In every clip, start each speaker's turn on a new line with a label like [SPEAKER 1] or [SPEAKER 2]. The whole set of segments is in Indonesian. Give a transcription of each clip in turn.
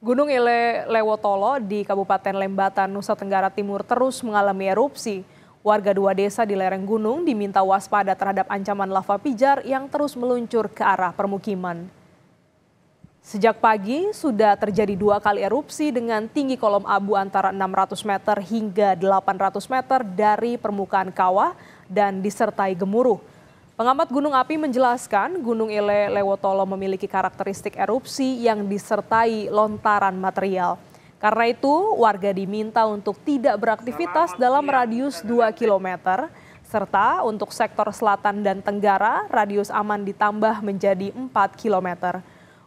[SPEAKER 1] Gunung Ile Lewotolo di Kabupaten Lembata, Nusa Tenggara Timur terus mengalami erupsi. Warga dua desa di lereng gunung diminta waspada terhadap ancaman lava pijar yang terus meluncur ke arah permukiman. Sejak pagi sudah terjadi dua kali erupsi dengan tinggi kolom abu antara 600 meter hingga 800 meter dari permukaan kawah dan disertai gemuruh. Pengamat gunung api menjelaskan Gunung Ile Lewotolo memiliki karakteristik erupsi yang disertai lontaran material. Karena itu, warga diminta untuk tidak beraktivitas dalam radius 2 km, serta untuk sektor selatan dan tenggara, radius aman ditambah menjadi 4 km.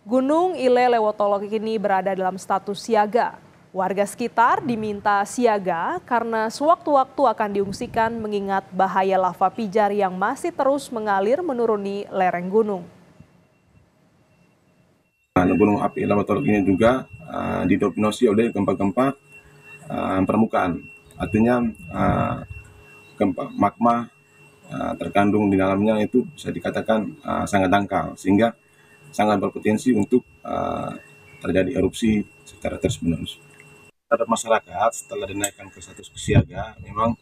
[SPEAKER 1] Gunung Ile Lewotolo kini berada dalam status siaga Warga sekitar diminta siaga karena sewaktu-waktu akan diungsikan mengingat bahaya lava pijar yang masih terus mengalir menuruni lereng gunung.
[SPEAKER 2] Nah, gunung api lava ini juga uh, didominasi oleh gempa-gempa uh, permukaan. Artinya uh, gempa magma uh, terkandung di dalamnya itu bisa dikatakan uh, sangat dangkal sehingga sangat berpotensi untuk uh, terjadi erupsi secara terus-menerus terhadap masyarakat setelah dinaikkan ke status siaga memang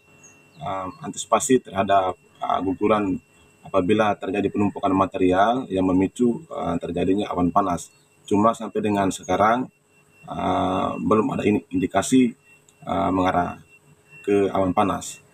[SPEAKER 2] um, antisipasi terhadap uh, guguran apabila terjadi penumpukan material yang memicu uh, terjadinya awan panas. Cuma sampai dengan sekarang uh, belum ada indikasi uh, mengarah ke awan panas.